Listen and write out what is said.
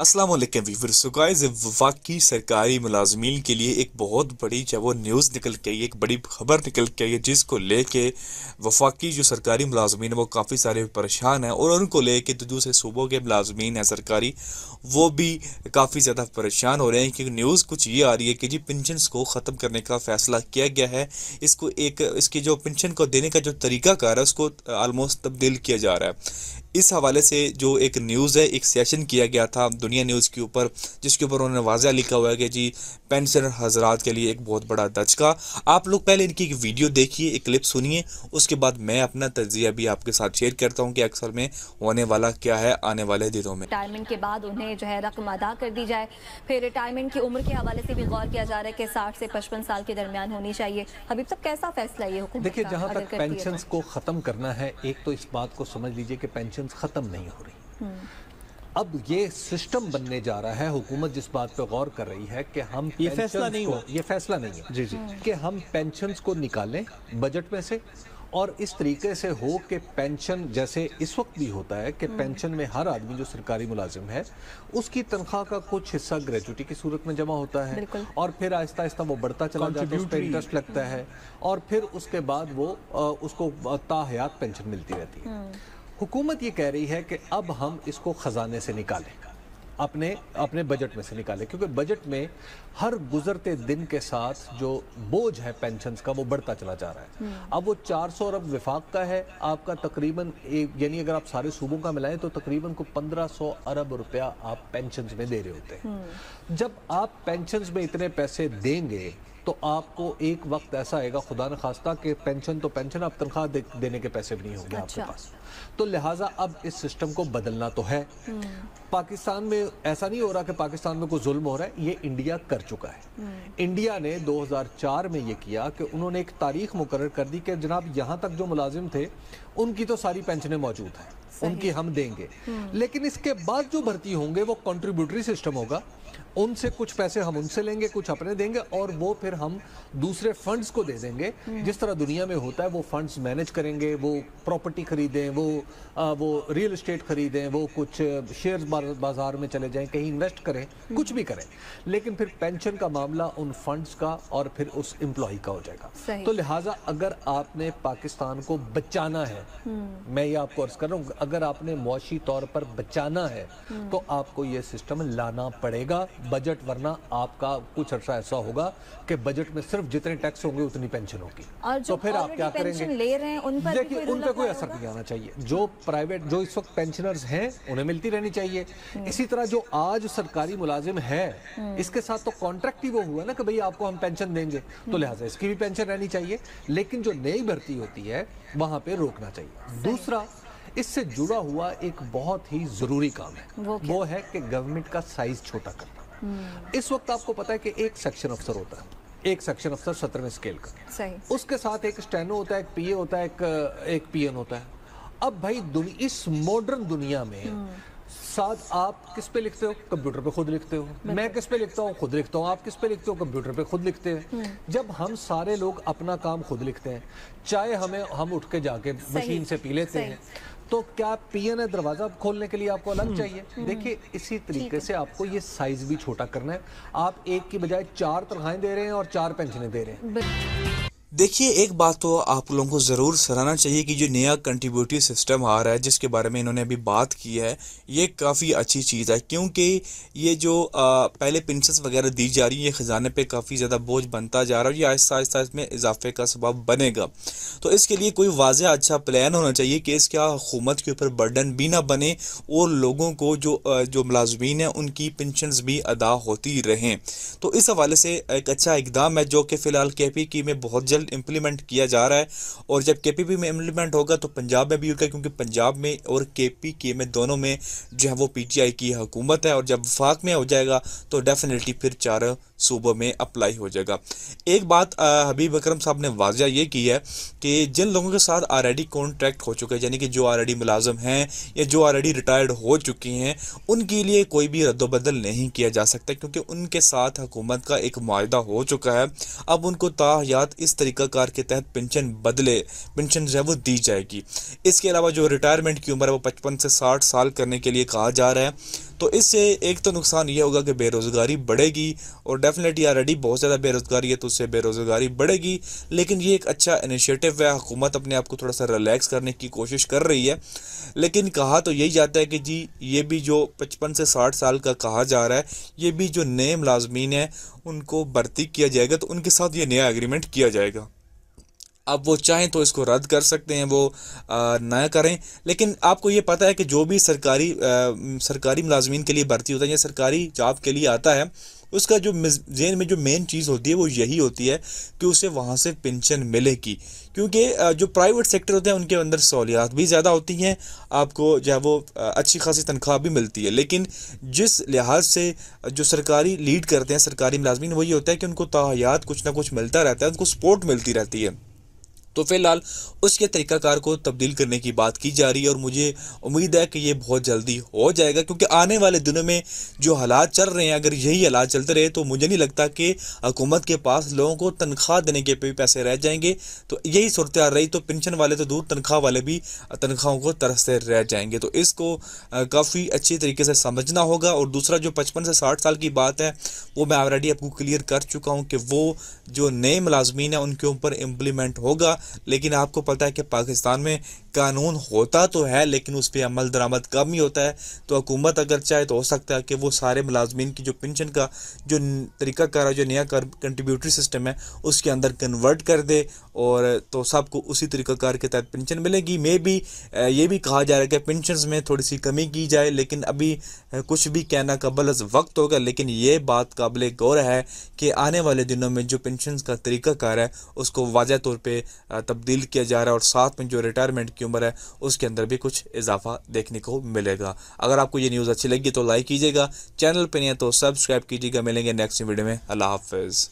Aslam Weaver guys वफाक सरकारी मुलाजमीन के लिए एक बहुत बड़ी जो वो न्यूज़ निकल के आई एक बड़ी खबर निकल के आई है जिसको लेके वफाकी जो सरकारी मुलाजमीन है वो काफ़ी सारे परेशान हैं और उनको लेके जो तो दूसरे सूबों के मुलाजमीन हैं सरकारी वो भी काफ़ी ज़्यादा परेशान हो रहे हैं क्योंकि न्यूज़ कुछ ये आ रही है कि जी पेंशन को ख़त्म करने का फ़ैसला किया गया है इसको एक इसकी जो पेंशन को देने का जो तरीक़ाकार है उसको आलमोस्ट तब्दील किया जा रहा है इस हवाले से जो एक न्यूज़ है एक सेशन किया गया था दुनिया न्यूज़ के ऊपर जिसके ऊपर उन्होंने वाजह लिखा हुआ है कि जी पेंशनर हजरात के लिए एक बहुत बड़ा दचका आप लोग पहले इनकी एक वीडियो देखिए एक क्लिप सुनिए उसके बाद मैं अपना तजिया भी आपके साथ शेयर करता हूँ कि अक्सर में होने वाला क्या है आने वाले दिनों में रिटायरमेंट के बाद उन्हें जो है रकम अदा कर दी जाए फिर रिटायरमेंट की उम्र के हवाले से भी गौर किया जा रहा है कि साठ से पचपन साल के दरमियान होनी चाहिए अभी तक कैसा फैसला ये देखिए जहाँ तक पेंशन को ख़त्म करना है एक तो इस बात को समझ लीजिए कि पेंशन कमीशन ख़त्म नहीं हो रही हम्म। अब ये सिस्टम बनने जा रहा है हुकूमत जिस बात पर गौर कर रही है कि हम ये फैसला नहीं हुआ ये फैसला नहीं है जी जी हम्म। कि हम पेंशन को निकालें बजट में से और इस तरीके से हो कि पेंशन जैसे इस वक्त भी होता है कि पेंशन हम्म। में हर आदमी जो सरकारी मुलाजिम है उसकी तनख्वाह का कुछ हिस्सा ग्रेचुटी की सूरत में जमा होता है और फिर आहिस्ता आहिस्ता वो बढ़ता चला जाता है उस पर इंटरेस्ट लगता है और फिर उसके बाद वो उसको ताहयात पेंशन मिलती रहती है हुकूमत ये कह रही है कि अब हम इसको ख़जाने से निकालें अपने अपने बजट में से निकालें क्योंकि बजट में हर गुजरते दिन के साथ जो बोझ है पेंशन का वो बढ़ता चला जा रहा है हम्म। अब वो 400 सौ अरब विफाक का है आपका तकरीबन यानी अगर आप सारे सूबों का मिलाएं तो तकरीबन को 1500 अरब रुपया आप पेंशन में दे रहे होते हैं हम्म। जब आप पेंशन में इतने पैसे देंगे तो आपको एक वक्त ऐसा आएगा खुदा न खास्ता कि पेंशन तो पेंशन आप तनख्वाह दे, देने के पैसे भी नहीं होंगे अच्छा। आपके पास तो लिहाजा अब इस सिस्टम को बदलना तो है हम्म। पाकिस्तान में ऐसा नहीं हो रहा कि पाकिस्तान में कोई जुल्म हो रहा है ये इंडिया कर चुका है हम्म। इंडिया ने 2004 में ये किया कि उन्होंने एक तारीख मुकर कर दी कि जनाब यहाँ तक जो मुलाजिम थे उनकी तो सारी पेंशनें मौजूद हैं उनकी हम देंगे हम्म। लेकिन इसके बाद जो भर्ती होंगे वो कॉन्ट्रीब्यूटरी सिस्टम होगा उनसे कुछ पैसे हम उनसे लेंगे कुछ अपने देंगे और वो फिर हम दूसरे फंड्स को दे देंगे हम्म। जिस तरह दुनिया में होता है वो फंड्स मैनेज करेंगे वो प्रॉपर्टी खरीदें वो आ, वो रियल इस्टेट खरीदें वो कुछ शेयर्स बाजार में चले जाएं कहीं इन्वेस्ट करें हम्म। कुछ भी करें लेकिन फिर पेंशन का मामला उन फंड्स का और फिर उस एम्प्लॉय का हो जाएगा तो लिहाजा अगर आपने पाकिस्तान को बचाना है मैं ये आपको अर्ज कर रहा हूँ अगर आपने मुआशी तौर पर बचाना है तो आपको ये सिस्टम लाना पड़ेगा बजट वरना आपका कुछ अर्सा ऐसा होगा कि बजट में सिर्फ जितने टैक्स होंगे उतनी पेंशन होगी तो फिर आप क्या करेंगे ले रहे हैं देखिए उन पर कोई असर नहीं आना चाहिए जो प्राइवेट जो इस वक्त पेंशनर्स हैं उन्हें मिलती रहनी चाहिए हम्म। इसी तरह जो आज सरकारी मुलाजिम है हम्म। इसके साथ तो कॉन्ट्रैक्ट ही वो हुआ ना कि भाई आपको हम पेंशन देंगे तो हम्म। लिहाजा इसकी भी पेंशन रहनी चाहिए लेकिन जो नई भर्ती होती है वहां पे रोकना चाहिए दूसरा इससे जुड़ा हुआ एक बहुत ही ज़रूरी काम है वो, वो है कि गवर्नमेंट का साइज छोटा करना हम्म। इस वक्त आपको पता है कि एक सेक्शन अफसर होता है एक सेक्शन अफसर सत्रहवें स्केल का सही उसके साथ एक स्टैनो होता है एक पीए होता है एक एक पीएन होता है अब भाई दुनि, इस मॉडर्न दुनिया में हम्म। साथ आप किस पे लिखते हो कंप्यूटर पे खुद लिखते हो मैं किस पे लिखता हूँ खुद लिखता हूँ आप किस पे लिखते हो कंप्यूटर पे खुद लिखते हैं हम्म। जब हम सारे लोग अपना काम खुद लिखते हैं चाहे हमें हम उठ के जाके मशीन से पी लेते हैं तो क्या पीएनए दरवाजा खोलने के लिए आपको अलग हम्म। चाहिए हम्म। देखिए इसी तरीके से आपको ये साइज भी छोटा करना है आप एक की बजाय चार तनखाएं दे रहे हैं और चार पेंशनें दे रहे हैं देखिए एक बात तो आप लोगों को ज़रूर सराहना चाहिए कि जो नया कंट्रीब्यूटिव सिस्टम आ रहा है जिसके बारे में इन्होंने अभी बात की है ये काफ़ी अच्छी चीज़ है क्योंकि ये जो आ, पहले पेंशन वगैरह दी जा रही है ये ख़जाने पे काफ़ी ज़्यादा बोझ बनता जा रहा है और ये आहिस्ता आहिस्ता इसमें इजाफे का सबब बनेगा तो इसके लिए कोई वाज़ अच्छा प्लान होना चाहिए कि इसका हुकूमत के ऊपर बर्डन भी ना बने और लोगों को जो जो मुलाजमीन हैं उनकी पेंशन भी अदा होती रहें तो इस हवाले से एक अच्छा इकदाम है जो कि फ़िलहाल के पी की में बहुत जल्द जल्द इम्प्लीमेंट किया जा रहा है और जब के में इम्प्लीमेंट होगा तो पंजाब में भी होगा क्योंकि पंजाब में और के में दोनों में जो है वो पी की हुकूमत है और जब वफाक में हो जाएगा तो डेफिनेटली फिर चार सूबों में अप्लाई हो जाएगा एक बात हबीब अक्रम साहब ने वाजिया ये की है कि जिन लोगों के साथ ऑलरेडी कॉन्ट्रैक्ट हो चुके हैं यानी कि जो ऑलरेडी मुलाजम हैं या जो ऑलरेडी रिटायर्ड हो चुकी हैं उनके लिए कोई भी रद्दबदल नहीं किया जा सकता क्योंकि उनके साथ हुकूमत का एक माहा हो चुका है अब उनको ताहयात इस तरीक़ाकार के तहत पेंशन बदले पेंशन जो है वो दी जाएगी इसके अलावा जो रिटायरमेंट की उम्र है वो पचपन से साठ साल करने के लिए कहा जा रहा है तो इससे एक तो नुकसान ये होगा कि बेरोज़गारी बढ़ेगी और डेफिनेटली ऑलरेडी बहुत ज़्यादा बेरोज़गारी है तो उससे बेरोज़गारी बढ़ेगी लेकिन ये एक अच्छा इनिशिएटिव है हुकूमत अपने आप को थोड़ा सा रिलैक्स करने की कोशिश कर रही है लेकिन कहा तो यही जाता है कि जी ये भी जो पचपन से साठ साल का कहा जा रहा है ये भी जो नए मुलाजमीन हैं उनको भर्ती किया जाएगा तो उनके साथ ये नया एग्रीमेंट किया जाएगा अब वो चाहें तो इसको रद्द कर सकते हैं वो ना करें लेकिन आपको ये पता है कि जो भी सरकारी आ, सरकारी मुलाजमीन के लिए भर्ती होता है या सरकारी जॉब के लिए आता है उसका जो जेन में जो मेन चीज़ होती है वो यही होती है कि उसे वहाँ से पेंशन मिलेगी क्योंकि जो प्राइवेट सेक्टर होते हैं उनके अंदर सहूलियात भी ज़्यादा होती हैं आपको जो है वो अच्छी खासी तनख्वाह भी मिलती है लेकिन जिस लिहाज से जो सरकारी लीड करते हैं सरकारी मुलाजमीन वो ये होता है कि उनको ताहयात कुछ ना कुछ मिलता रहता है उनको सपोर्ट मिलती रहती है तो फिलहाल उसके तरीक़ाकार को तब्दील करने की बात की जा रही है और मुझे उम्मीद है कि ये बहुत जल्दी हो जाएगा क्योंकि आने वाले दिनों में जो हालात चल रहे हैं अगर यही हालात चलते रहे तो मुझे नहीं लगता कि हुकूमत के पास लोगों को तनख्वाह देने के भी पैसे रह जाएंगे तो यही सूरत रही तो पेंशन वाले तो दूर तनख्वाह वाले भी तनख्वाहों को तरसते रह जाएंगे तो इसको काफ़ी अच्छे तरीके से समझना होगा और दूसरा जो पचपन से साठ साल की बात है वो मैं ऑलरेडी आपको क्लियर कर चुका हूँ कि वो जो नए मुलाजमीन है उनके ऊपर इम्प्लीमेंट होगा लेकिन आपको पता है कि पाकिस्तान में कानून होता तो है लेकिन उस पर अमल दरामद कम ही होता है तो हुकूमत अगर चाहे तो हो सकता है कि वो सारे मुलाजमीन की जो पेंशन का जो तरीक़ाकार है जो नया कंट्रीब्यूटरी सिस्टम है उसके अंदर कन्वर्ट कर दे और तो सबको उसी तरीक़ाकार के तहत पेंशन मिलेगी मे भी ये भी कहा जा रहा है कि पेंशन में थोड़ी सी कमी की जाए लेकिन अभी कुछ भी कहना कबल वक्त होगा लेकिन ये बात काबिल गौर है कि आने वाले दिनों में जो पेंशन का तरीक़ाकार है उसको वाजह तौर पर तब्दील किया जा रहा है और साथ में जो रिटायरमेंट की उम्र है उसके अंदर भी कुछ इजाफा देखने को मिलेगा अगर आपको ये न्यूज़ अच्छी लगी तो लाइक कीजिएगा चैनल पर नहीं है तो सब्सक्राइब कीजिएगा मिलेंगे नेक्स्ट वीडियो में अल्लाह हाफिज़